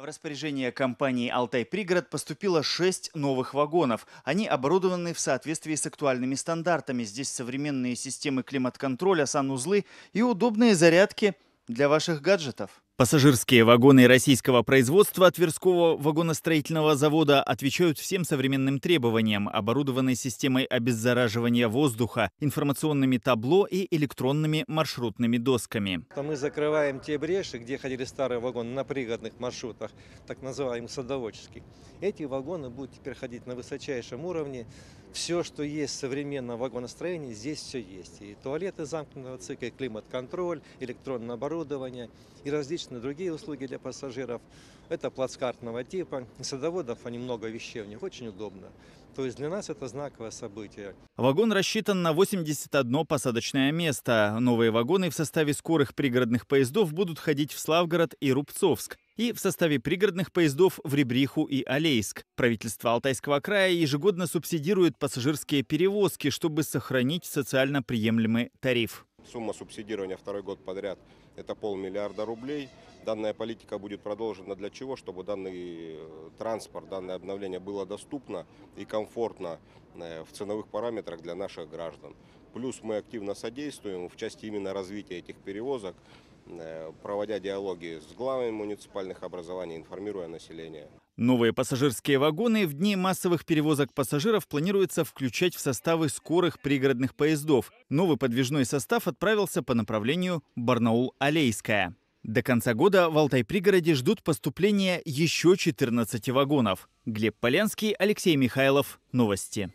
В распоряжение компании «Алтай Пригород» поступило 6 новых вагонов. Они оборудованы в соответствии с актуальными стандартами. Здесь современные системы климат-контроля, санузлы и удобные зарядки для ваших гаджетов. Пассажирские вагоны российского производства Тверского вагоностроительного завода отвечают всем современным требованиям, оборудованной системой обеззараживания воздуха, информационными табло и электронными маршрутными досками. Мы закрываем те бреши, где ходили старые вагоны на пригородных маршрутах, так называемых садоводческих. Эти вагоны будут теперь ходить на высочайшем уровне. Все, что есть в современном вагоностроении, здесь все есть. И туалеты замкнутого цикла, климат-контроль, электронное оборудование и различные на другие услуги для пассажиров. Это плацкартного типа. Садоводов, они много вещей у них очень удобно. То есть для нас это знаковое событие. Вагон рассчитан на 81 посадочное место. Новые вагоны в составе скорых пригородных поездов будут ходить в Славгород и Рубцовск и в составе пригородных поездов в Ребриху и Алейск. Правительство Алтайского края ежегодно субсидирует пассажирские перевозки, чтобы сохранить социально приемлемый тариф. Сумма субсидирования второй год подряд – это полмиллиарда рублей – Данная политика будет продолжена для чего? Чтобы данный э, транспорт, данное обновление было доступно и комфортно э, в ценовых параметрах для наших граждан. Плюс мы активно содействуем в части именно развития этих перевозок, э, проводя диалоги с главами муниципальных образований, информируя население. Новые пассажирские вагоны в дни массовых перевозок пассажиров планируется включать в составы скорых пригородных поездов. Новый подвижной состав отправился по направлению Барнаул-Алейская. До конца года в Алтай-пригороде ждут поступления еще 14 вагонов. Глеб Полянский, Алексей Михайлов. Новости.